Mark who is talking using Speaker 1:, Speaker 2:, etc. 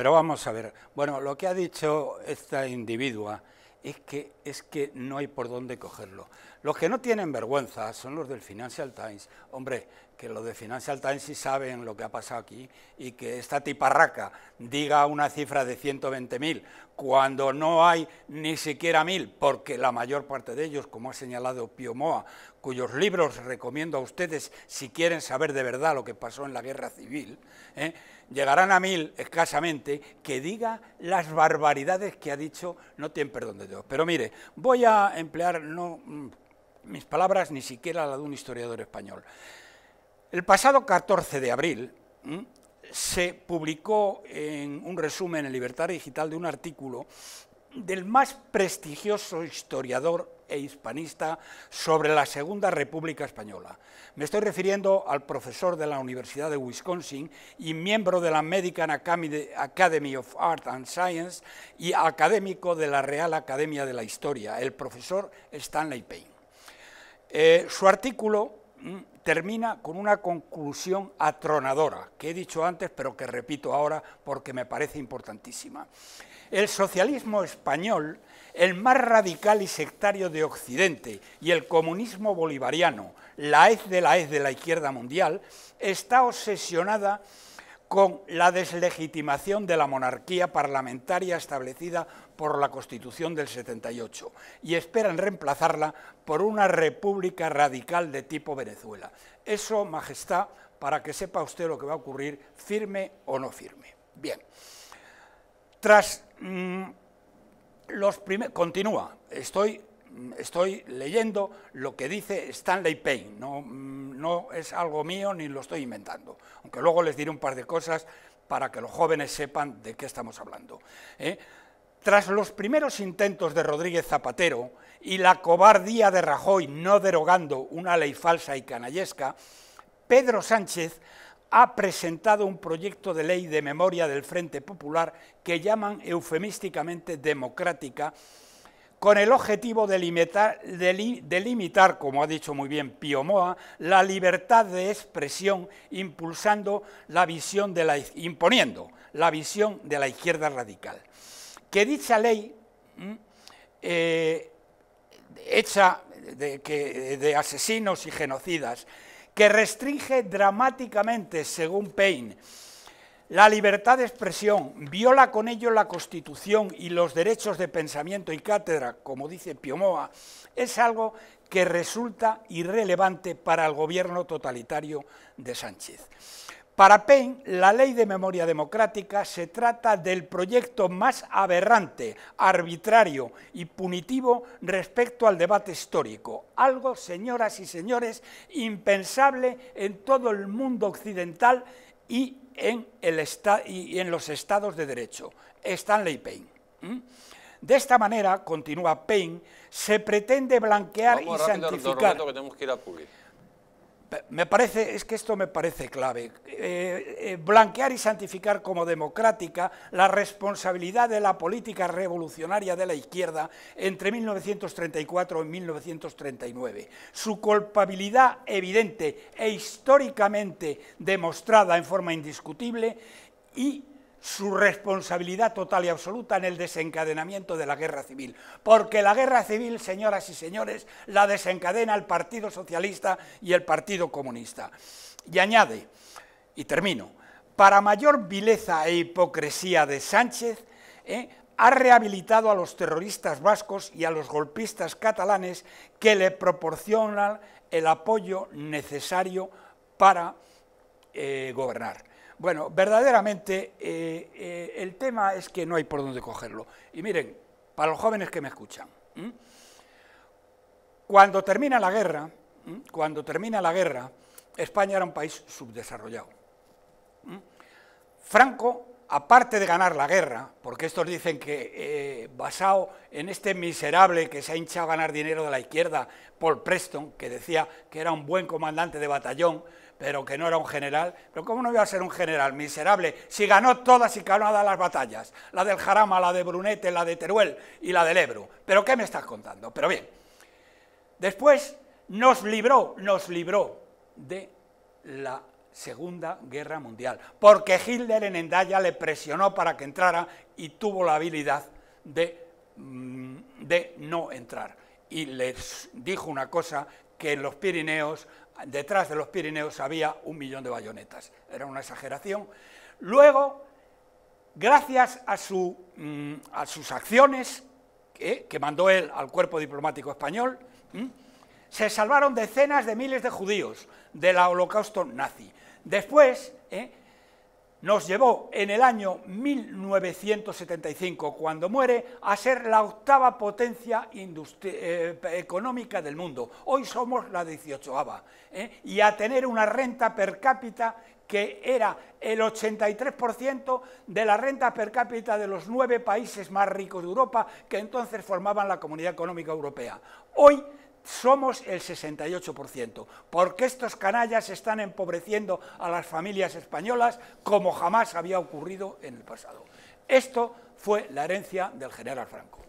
Speaker 1: Pero vamos a ver, bueno, lo que ha dicho esta individua es que, es que no hay por dónde cogerlo. Los que no tienen vergüenza son los del Financial Times. Hombre, que los de Financial Times sí saben lo que ha pasado aquí y que esta tiparraca diga una cifra de 120.000 cuando no hay ni siquiera mil, porque la mayor parte de ellos, como ha señalado Pio Moa, cuyos libros recomiendo a ustedes si quieren saber de verdad lo que pasó en la guerra civil, ¿eh? llegarán a mil escasamente, que diga las barbaridades que ha dicho, no tienen perdón de Dios. Pero mire, voy a emplear no mm, mis palabras ni siquiera la de un historiador español. El pasado 14 de abril se publicó en un resumen en Libertad Digital de un artículo del más prestigioso historiador e hispanista sobre la Segunda República Española. Me estoy refiriendo al profesor de la Universidad de Wisconsin y miembro de la American Academy of Art and Science y académico de la Real Academia de la Historia, el profesor Stanley Payne. Eh, su artículo mm, termina con una conclusión atronadora, que he dicho antes, pero que repito ahora porque me parece importantísima. El socialismo español, el más radical y sectario de Occidente, y el comunismo bolivariano, la hez de la hez de la izquierda mundial, está obsesionada con la deslegitimación de la monarquía parlamentaria establecida por la Constitución del 78 y esperan reemplazarla por una república radical de tipo Venezuela. Eso, Majestad, para que sepa usted lo que va a ocurrir, firme o no firme. Bien, tras mm, los primeros... Continúa, estoy, mm, estoy leyendo lo que dice Stanley Payne, mm, no es algo mío ni lo estoy inventando, aunque luego les diré un par de cosas para que los jóvenes sepan de qué estamos hablando. ¿eh? Tras los primeros intentos de Rodríguez Zapatero y la cobardía de Rajoy no derogando una ley falsa y canallesca, Pedro Sánchez ha presentado un proyecto de ley de memoria del Frente Popular que llaman eufemísticamente democrática con el objetivo de limitar, como ha dicho muy bien Pío Moa, la libertad de expresión, impulsando la visión de la, imponiendo la visión de la izquierda radical. Que dicha ley, eh, hecha de, de asesinos y genocidas, que restringe dramáticamente, según Payne, la libertad de expresión, viola con ello la Constitución y los derechos de pensamiento y cátedra, como dice Piomoa, es algo que resulta irrelevante para el gobierno totalitario de Sánchez. Para Pein, la ley de memoria democrática se trata del proyecto más aberrante, arbitrario y punitivo respecto al debate histórico. Algo, señoras y señores, impensable en todo el mundo occidental y en, el y en los estados de derecho, Stanley Payne. De esta manera, continúa Payne, se pretende blanquear y santificar... que tenemos que ir a publicar me parece, es que esto me parece clave, eh, eh, blanquear y santificar como democrática la responsabilidad de la política revolucionaria de la izquierda entre 1934 y 1939. Su culpabilidad evidente e históricamente demostrada en forma indiscutible y su responsabilidad total y absoluta en el desencadenamiento de la guerra civil. Porque la guerra civil, señoras y señores, la desencadena el Partido Socialista y el Partido Comunista. Y añade, y termino, para mayor vileza e hipocresía de Sánchez, ¿eh? ha rehabilitado a los terroristas vascos y a los golpistas catalanes que le proporcionan el apoyo necesario para eh, gobernar. Bueno, verdaderamente eh, eh, el tema es que no hay por dónde cogerlo. Y miren, para los jóvenes que me escuchan, cuando termina la guerra, cuando termina la guerra, España era un país subdesarrollado. Franco, aparte de ganar la guerra, porque estos dicen que eh, basado en este miserable que se ha hinchado a ganar dinero de la izquierda, Paul Preston, que decía que era un buen comandante de batallón, pero que no era un general. Pero ¿cómo no iba a ser un general miserable si ganó todas y cada una de las batallas? La del Jarama, la de Brunete, la de Teruel y la del Ebro. ¿Pero qué me estás contando? Pero bien, después nos libró, nos libró de la Segunda Guerra Mundial, porque Hitler en Endaya le presionó para que entrara y tuvo la habilidad de, mm, de no entrar. Y les dijo una cosa que en los Pirineos detrás de los Pirineos había un millón de bayonetas. Era una exageración. Luego, gracias a, mm, sus acciones que, mandó él al cuerpo diplomático español, mm, se salvaron decenas de miles de judíos del holocausto nazi. Después, eh, nos llevó en el año 1975, cuando muere, a ser la octava potencia eh, económica del mundo. Hoy somos la 18 ¿eh? Y a tener una renta per cápita que era el 83% de la renta per cápita de los nueve países más ricos de Europa que entonces formaban la Comunidad Económica Europea. Hoy somos el 68%, porque estos canallas están empobreciendo a las familias españolas como jamás había ocurrido en el pasado. Esto fue la herencia del general Franco.